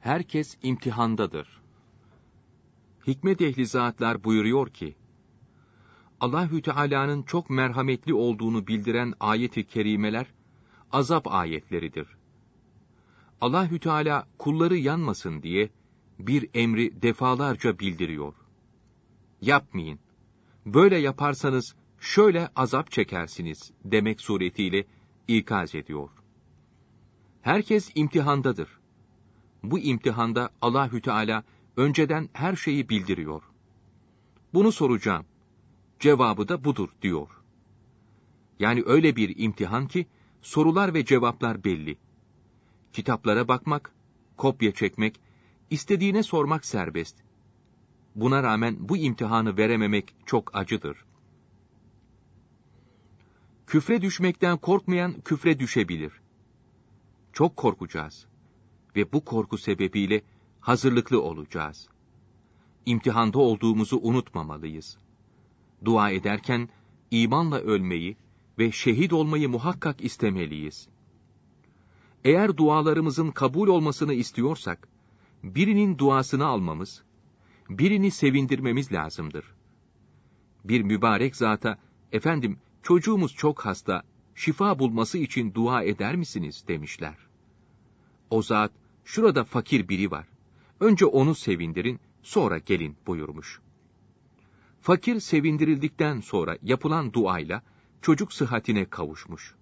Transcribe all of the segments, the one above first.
herkes imtihandadır. Hikmet ehli zatlar buyuruyor ki, Allahü Teala'nın çok merhametli olduğunu bildiren ayet-i kerimeler azap ayetleridir. Allahü Teala kulları yanmasın diye bir emri defalarca bildiriyor. Yapmayın. Böyle yaparsanız şöyle azap çekersiniz demek suretiyle ikaz ediyor. Herkes imtihandadır bu imtihanda Allahü Teala önceden her şeyi bildiriyor. Bunu soracağım. Cevabı da budur diyor. Yani öyle bir imtihan ki sorular ve cevaplar belli. Kitaplara bakmak, kopya çekmek, istediğine sormak serbest. Buna rağmen bu imtihanı verememek çok acıdır. Küfre düşmekten korkmayan küfre düşebilir. Çok korkacağız ve bu korku sebebiyle hazırlıklı olacağız. İmtihanda olduğumuzu unutmamalıyız. Dua ederken imanla ölmeyi ve şehit olmayı muhakkak istemeliyiz. Eğer dualarımızın kabul olmasını istiyorsak, birinin duasını almamız, birini sevindirmemiz lazımdır. Bir mübarek zata, efendim çocuğumuz çok hasta, şifa bulması için dua eder misiniz demişler. O zat, şurada fakir biri var. Önce onu sevindirin, sonra gelin buyurmuş. Fakir sevindirildikten sonra yapılan duayla çocuk sıhhatine kavuşmuş.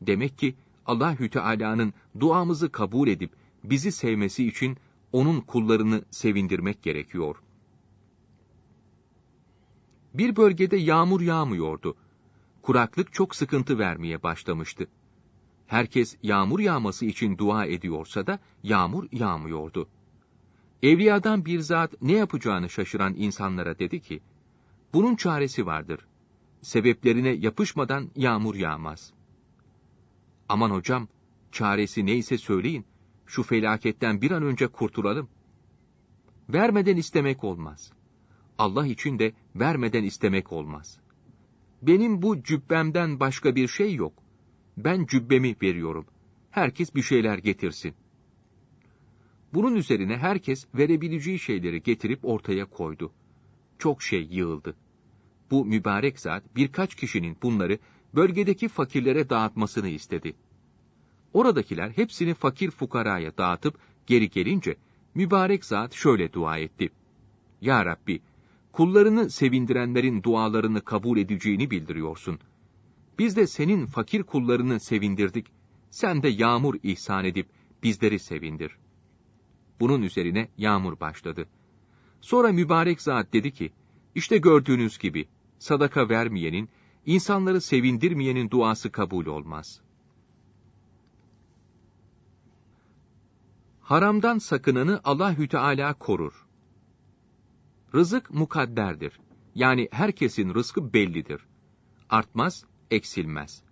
Demek ki Allahü Teala'nın duamızı kabul edip bizi sevmesi için onun kullarını sevindirmek gerekiyor. Bir bölgede yağmur yağmıyordu. Kuraklık çok sıkıntı vermeye başlamıştı herkes yağmur yağması için dua ediyorsa da yağmur yağmıyordu. Evliyadan bir zat ne yapacağını şaşıran insanlara dedi ki, bunun çaresi vardır. Sebeplerine yapışmadan yağmur yağmaz. Aman hocam, çaresi neyse söyleyin, şu felaketten bir an önce kurtulalım. Vermeden istemek olmaz. Allah için de vermeden istemek olmaz. Benim bu cübbemden başka bir şey yok.'' ben cübbemi veriyorum. Herkes bir şeyler getirsin. Bunun üzerine herkes verebileceği şeyleri getirip ortaya koydu. Çok şey yığıldı. Bu mübarek zat birkaç kişinin bunları bölgedeki fakirlere dağıtmasını istedi. Oradakiler hepsini fakir fukaraya dağıtıp geri gelince mübarek zat şöyle dua etti. Ya Rabbi, kullarını sevindirenlerin dualarını kabul edeceğini bildiriyorsun.'' Biz de senin fakir kullarını sevindirdik. Sen de yağmur ihsan edip bizleri sevindir. Bunun üzerine yağmur başladı. Sonra mübarek zat dedi ki, işte gördüğünüz gibi sadaka vermeyenin, insanları sevindirmeyenin duası kabul olmaz. Haramdan sakınanı Allahü Teala korur. Rızık mukadderdir. Yani herkesin rızkı bellidir. Artmaz eksilmez.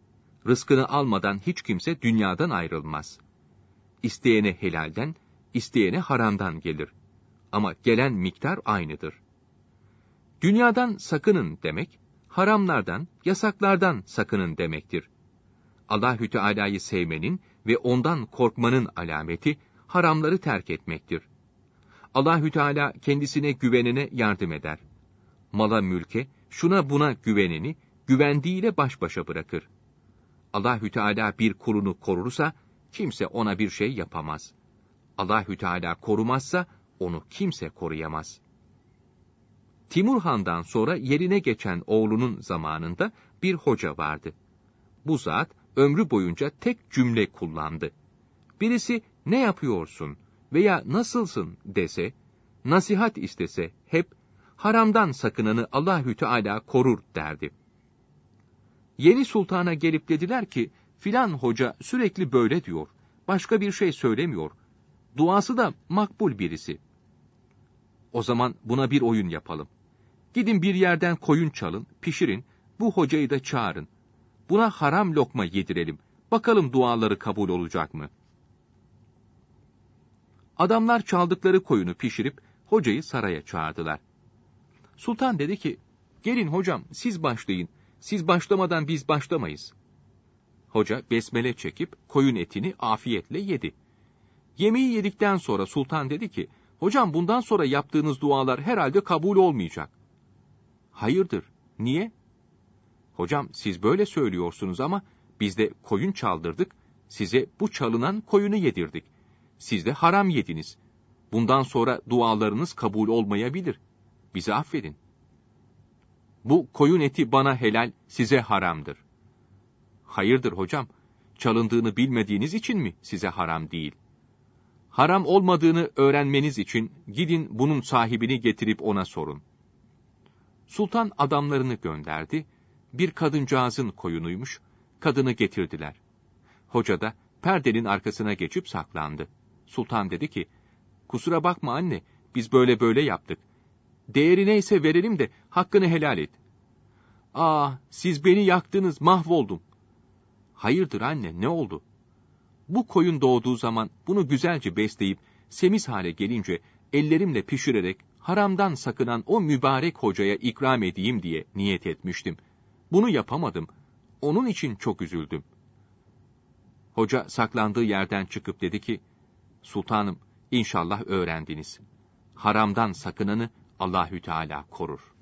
Rızkını almadan hiç kimse dünyadan ayrılmaz. İsteyene helalden, isteyene haramdan gelir. Ama gelen miktar aynıdır. Dünyadan sakının demek, haramlardan, yasaklardan sakının demektir. Allahü Teala'yı sevmenin ve ondan korkmanın alameti haramları terk etmektir. Allahü Teala kendisine güvenene yardım eder. Mala mülke, şuna buna güveneni güvendiğiyle baş başa bırakır. Allahü Teala bir kulunu korursa kimse ona bir şey yapamaz. Allahü Teala korumazsa onu kimse koruyamaz. Timur Han'dan sonra yerine geçen oğlunun zamanında bir hoca vardı. Bu zat ömrü boyunca tek cümle kullandı. Birisi ne yapıyorsun veya nasılsın dese, nasihat istese hep haramdan sakınanı Allahü Teala korur derdi. Yeni sultana gelip dediler ki, filan hoca sürekli böyle diyor. Başka bir şey söylemiyor. Duası da makbul birisi. O zaman buna bir oyun yapalım. Gidin bir yerden koyun çalın, pişirin, bu hocayı da çağırın. Buna haram lokma yedirelim. Bakalım duaları kabul olacak mı? Adamlar çaldıkları koyunu pişirip hocayı saraya çağırdılar. Sultan dedi ki, gelin hocam siz başlayın, siz başlamadan biz başlamayız. Hoca besmele çekip koyun etini afiyetle yedi. Yemeği yedikten sonra sultan dedi ki, Hocam bundan sonra yaptığınız dualar herhalde kabul olmayacak. Hayırdır, niye? Hocam siz böyle söylüyorsunuz ama biz de koyun çaldırdık, size bu çalınan koyunu yedirdik. Siz de haram yediniz. Bundan sonra dualarınız kabul olmayabilir. Bizi affedin.'' Bu koyun eti bana helal, size haramdır. Hayırdır hocam, çalındığını bilmediğiniz için mi size haram değil? Haram olmadığını öğrenmeniz için gidin bunun sahibini getirip ona sorun. Sultan adamlarını gönderdi, bir kadıncağızın koyunuymuş, kadını getirdiler. Hoca da perdenin arkasına geçip saklandı. Sultan dedi ki, kusura bakma anne, biz böyle böyle yaptık değeri neyse verelim de hakkını helal et. Aa, ah, siz beni yaktınız, mahvoldum. Hayırdır anne, ne oldu? Bu koyun doğduğu zaman bunu güzelce besleyip, semiz hale gelince, ellerimle pişirerek, haramdan sakınan o mübarek hocaya ikram edeyim diye niyet etmiştim. Bunu yapamadım. Onun için çok üzüldüm. Hoca saklandığı yerden çıkıp dedi ki, Sultanım, inşallah öğrendiniz. Haramdan sakınanı Allahü Teala korur.